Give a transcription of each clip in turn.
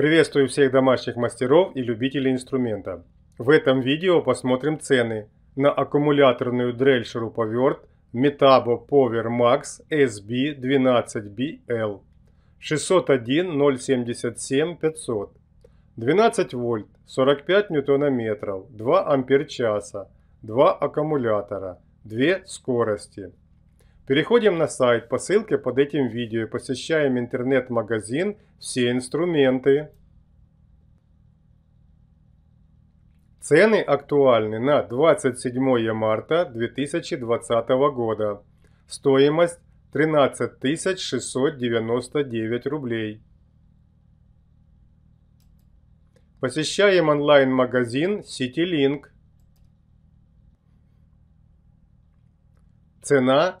Приветствую всех домашних мастеров и любителей инструмента. В этом видео посмотрим цены на аккумуляторную дрель шуруповерт Metabo Power Max SB12BL 601-077-500 12 вольт, 45 ньютонометров, 2 ампер часа, 2 аккумулятора, 2 скорости – Переходим на сайт по ссылке под этим видео, посещаем интернет-магазин «Все инструменты». Цены актуальны на 27 марта 2020 года. Стоимость 13 699 рублей. Посещаем онлайн-магазин CityLink. Цена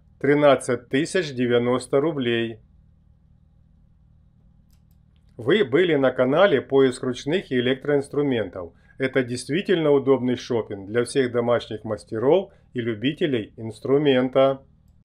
13 тысяч 90 рублей. Вы были на канале «Поиск ручных и электроинструментов». Это действительно удобный шопинг для всех домашних мастеров и любителей инструмента.